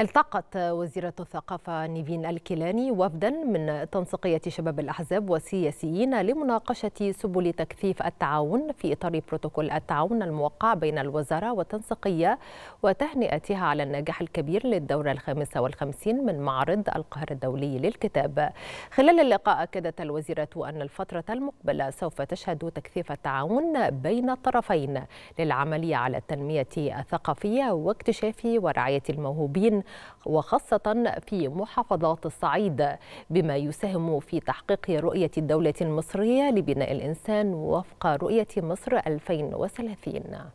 التقت وزيرة الثقافة نيفين الكيلاني وفدا من تنسيقية شباب الأحزاب والسياسيين لمناقشة سبل تكثيف التعاون في إطار بروتوكول التعاون الموقع بين الوزارة والتنسيقية وتهنئتها على النجاح الكبير للدورة الخامسة والخمسين من معرض القاهرة الدولي للكتاب خلال اللقاء أكدت الوزيرة أن الفترة المقبلة سوف تشهد تكثيف التعاون بين الطرفين للعمل على التنمية الثقافية واكتشاف ورعاية الموهوبين وخاصة في محافظات الصعيد بما يساهم في تحقيق رؤية الدولة المصرية لبناء الإنسان وفق رؤية مصر 2030